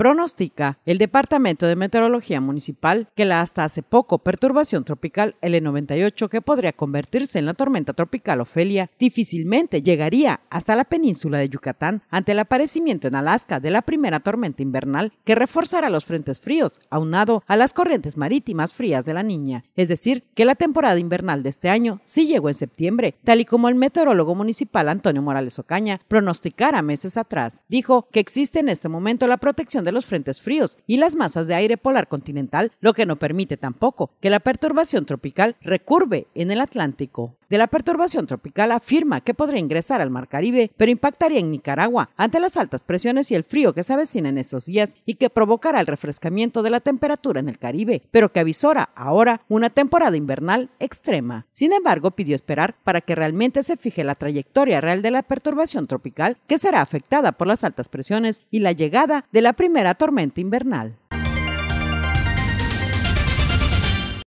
Pronostica el Departamento de Meteorología Municipal que la hasta hace poco perturbación tropical L98 que podría convertirse en la tormenta tropical Ofelia difícilmente llegaría hasta la península de Yucatán ante el aparecimiento en Alaska de la primera tormenta invernal que reforzará los frentes fríos aunado a las corrientes marítimas frías de la niña. Es decir, que la temporada invernal de este año sí llegó en septiembre, tal y como el meteorólogo municipal Antonio Morales Ocaña pronosticara meses atrás. Dijo que existe en este momento la protección de los frentes fríos y las masas de aire polar continental, lo que no permite tampoco que la perturbación tropical recurve en el Atlántico de la perturbación tropical afirma que podría ingresar al Mar Caribe, pero impactaría en Nicaragua ante las altas presiones y el frío que se avecina en estos días y que provocará el refrescamiento de la temperatura en el Caribe, pero que avisora ahora una temporada invernal extrema. Sin embargo, pidió esperar para que realmente se fije la trayectoria real de la perturbación tropical que será afectada por las altas presiones y la llegada de la primera tormenta invernal.